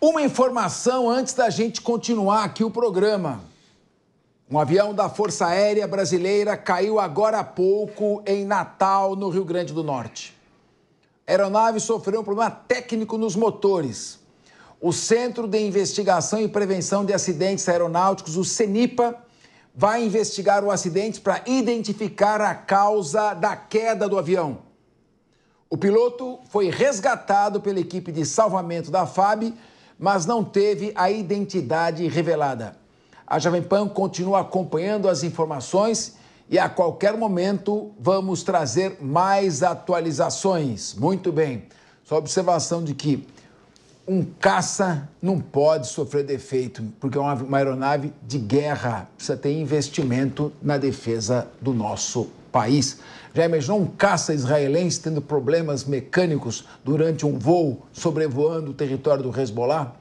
Uma informação antes da gente continuar aqui o programa. Um avião da Força Aérea Brasileira caiu agora há pouco em Natal, no Rio Grande do Norte. A aeronave sofreu um problema técnico nos motores. O Centro de Investigação e Prevenção de Acidentes Aeronáuticos, o CENIPA, vai investigar o acidente para identificar a causa da queda do avião. O piloto foi resgatado pela equipe de salvamento da FAB mas não teve a identidade revelada. A Jovem Pan continua acompanhando as informações e a qualquer momento vamos trazer mais atualizações. Muito bem. Só observação de que um caça não pode sofrer defeito, porque é uma aeronave de guerra, precisa ter investimento na defesa do nosso país. Já imaginou um caça israelense tendo problemas mecânicos durante um voo sobrevoando o território do Hezbollah?